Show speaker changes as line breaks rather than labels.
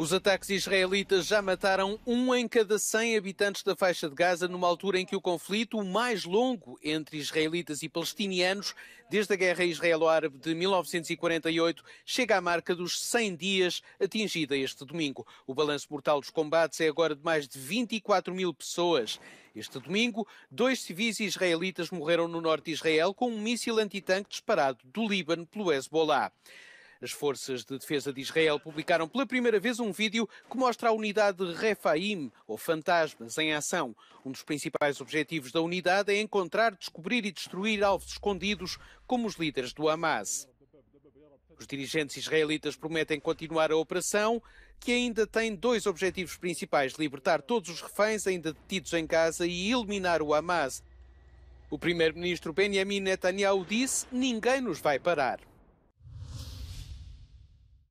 Os ataques israelitas já mataram um em cada 100 habitantes da faixa de Gaza, numa altura em que o conflito mais longo entre israelitas e palestinianos, desde a guerra israelo-árabe de 1948, chega à marca dos 100 dias atingida este domingo. O balanço mortal dos combates é agora de mais de 24 mil pessoas. Este domingo, dois civis israelitas morreram no norte de Israel com um míssil antitanque disparado do Líbano pelo Hezbollah. As forças de defesa de Israel publicaram pela primeira vez um vídeo que mostra a unidade Refaim, ou Fantasmas, em ação. Um dos principais objetivos da unidade é encontrar, descobrir e destruir alvos escondidos, como os líderes do Hamas. Os dirigentes israelitas prometem continuar a operação, que ainda tem dois objetivos principais: libertar todos os reféns ainda detidos em casa e eliminar o Hamas. O primeiro-ministro Benjamin Netanyahu disse: ninguém nos vai parar.